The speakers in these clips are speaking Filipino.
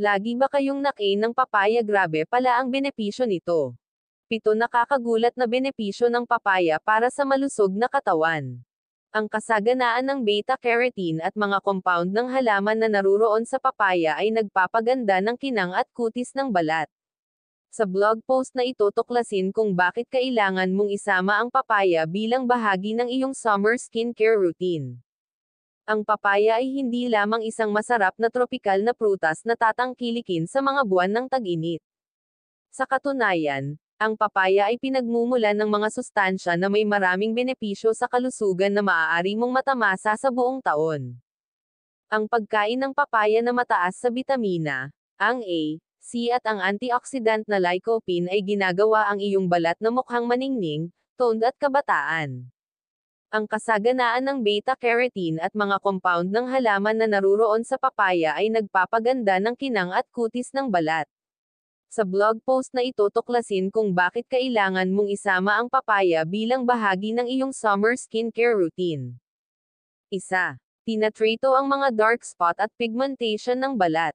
Lagi ba kayong nakain ng papaya grabe pala ang benepisyo nito. Pito nakakagulat na benepisyo ng papaya para sa malusog na katawan. Ang kasaganaan ng beta-carotene at mga compound ng halaman na naruroon sa papaya ay nagpapaganda ng kinang at kutis ng balat. Sa blog post na ito tuklasin kung bakit kailangan mong isama ang papaya bilang bahagi ng iyong summer skincare routine ang papaya ay hindi lamang isang masarap na tropikal na prutas na tatangkilikin sa mga buwan ng tag-init. Sa katunayan, ang papaya ay pinagmumulan ng mga sustansya na may maraming benepisyo sa kalusugan na maaari mong matamasa sa buong taon. Ang pagkain ng papaya na mataas sa bitamina, ang A, C at ang antioxidant na lycopene ay ginagawa ang iyong balat na mukhang maningning, toned at kabataan. Ang kasaganaan ng beta-carotene at mga compound ng halaman na naruroon sa papaya ay nagpapaganda ng kinang at kutis ng balat. Sa blog post na ito tuklasin kung bakit kailangan mong isama ang papaya bilang bahagi ng iyong summer skincare routine. Isa. Tinatrito ang mga dark spot at pigmentation ng balat.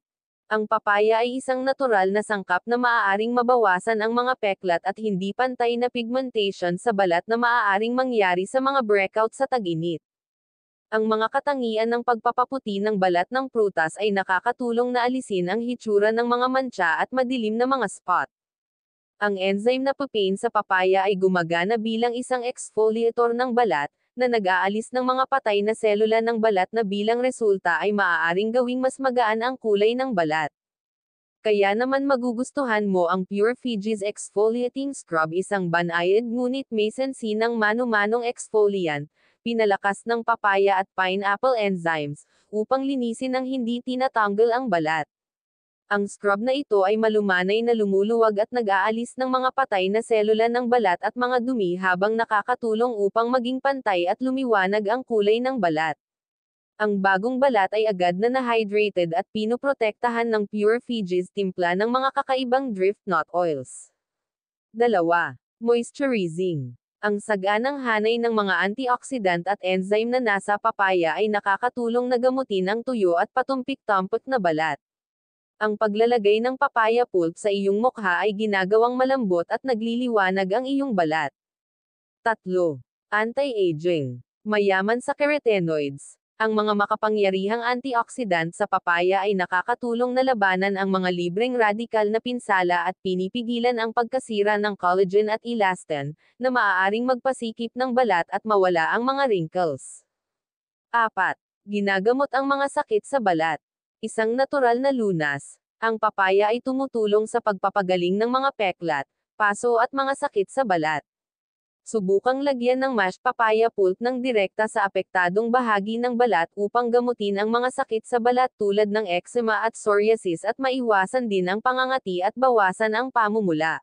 Ang papaya ay isang natural na sangkap na maaaring mabawasan ang mga peklat at hindi pantay na pigmentation sa balat na maaaring mangyari sa mga breakout sa taginit. Ang mga katangian ng pagpapaputi ng balat ng prutas ay nakakatulong na alisin ang hitsura ng mga mancha at madilim na mga spot. Ang enzyme na pupain sa papaya ay gumagana bilang isang exfoliator ng balat, na nag-aalis ng mga patay na selula ng balat na bilang resulta ay maaaring gawing mas magaan ang kulay ng balat. Kaya naman magugustuhan mo ang Pure Fiji's Exfoliating Scrub isang banayad ngunit may sensinang mano-manong exfoliant, pinalakas ng papaya at pineapple enzymes, upang linisin ang hindi tinatanggal ang balat. Ang scrub na ito ay malumanay na lumuluwag at nag-aalis ng mga patay na selula ng balat at mga dumi habang nakakatulong upang maging pantay at lumiwanag ang kulay ng balat. Ang bagong balat ay agad na na-hydrated at pinoprotektahan ng Pure Fiji's timpla ng mga kakaibang drift nut oils. 2. Moisturizing ang saganang hanay ng mga antioxidant at enzyme na nasa papaya ay nakakatulong na gamutin ang tuyo at patumpik-tampok na balat. Ang paglalagay ng papaya pulp sa iyong mukha ay ginagawang malambot at nagliliwanag ang iyong balat. 3. Anti-aging. Mayaman sa carotenoids. Ang mga makapangyarihang antioxidant sa papaya ay nakakatulong na labanan ang mga libreng radikal na pinsala at pinipigilan ang pagkasira ng collagen at elastin, na maaaring magpasikip ng balat at mawala ang mga wrinkles. 4. Ginagamot ang mga sakit sa balat. Isang natural na lunas, ang papaya ay tumutulong sa pagpapagaling ng mga peklat, paso at mga sakit sa balat. Subukang lagyan ng mashed papaya pulp ng direkta sa apektadong bahagi ng balat upang gamutin ang mga sakit sa balat tulad ng eczema at psoriasis at maiwasan din ang pangangati at bawasan ang pamumula.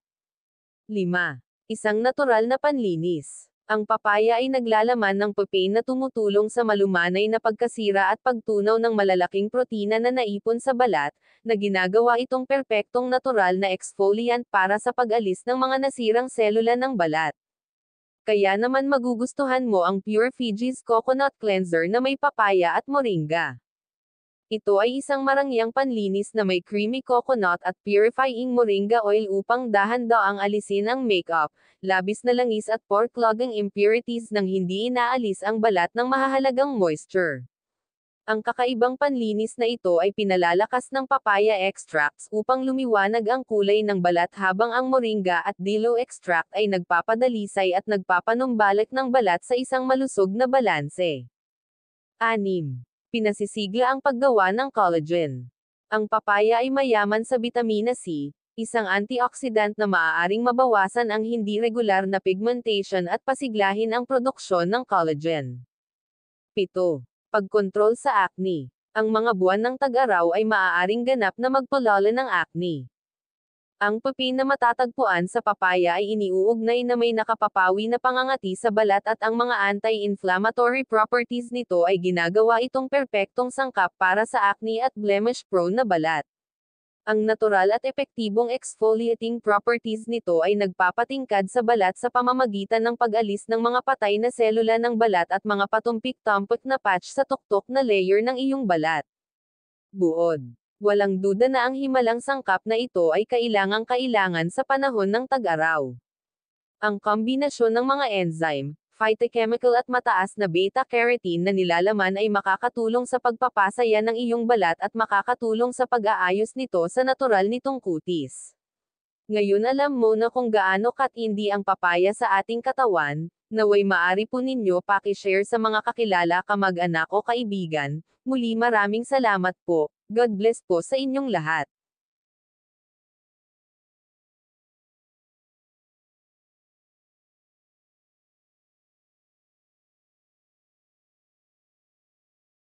5. Isang natural na panlinis. Ang papaya ay naglalaman ng papain na tumutulong sa malumanay na pagkasira at pagtunaw ng malalaking protina na naipon sa balat, na ginagawa itong perpektong natural na exfoliant para sa pag-alis ng mga nasirang selula ng balat. Kaya naman magugustuhan mo ang Pure Fiji's Coconut Cleanser na may papaya at moringa. Ito ay isang marangyang panlinis na may creamy coconut at purifying moringa oil upang dahan-daang alisin ang makeup, labis na langis at pore clogging impurities nang hindi inaalis ang balat ng mahahalagang moisture. Ang kakaibang panlinis na ito ay pinalalakas ng papaya extracts upang lumiwanag ang kulay ng balat habang ang moringa at dilo extract ay nagpapadalisay at nagpapanumbalik ng balat sa isang malusog na balanse. 6 pinasisigla ang paggawa ng collagen. Ang papaya ay mayaman sa bitamina C, isang antioxidant na maaaring mabawasan ang hindi regular na pigmentation at pasiglahin ang produksyon ng collagen. 7. Pagkontrol sa acne. Ang mga buwan ng tag-araw ay maaaring ganap na magpalala ng acne. Ang papin na matatagpuan sa papaya ay iniuugnay na may nakapapawi na pangangati sa balat at ang mga anti-inflammatory properties nito ay ginagawa itong perpektong sangkap para sa acne at blemish-prone na balat. Ang natural at epektibong exfoliating properties nito ay nagpapatingkad sa balat sa pamamagitan ng pag-alis ng mga patay na selula ng balat at mga patumpik tumpik na patch sa tuktok na layer ng iyong balat. Buod Walang duda na ang himalang sangkap na ito ay kailangang-kailangan sa panahon ng tag-araw. Ang kombinasyon ng mga enzyme, phytochemical at mataas na beta-carotene na nilalaman ay makakatulong sa pagpapasaya ng iyong balat at makakatulong sa pag-aayos nito sa natural nitong kutis. Ngayon alam mo na kung gaano kat katindi ang papaya sa ating katawan, Naway maari po ninyo pakishare sa mga kakilala kamag-anak o kaibigan. Muli maraming salamat po. God bless po sa inyong lahat.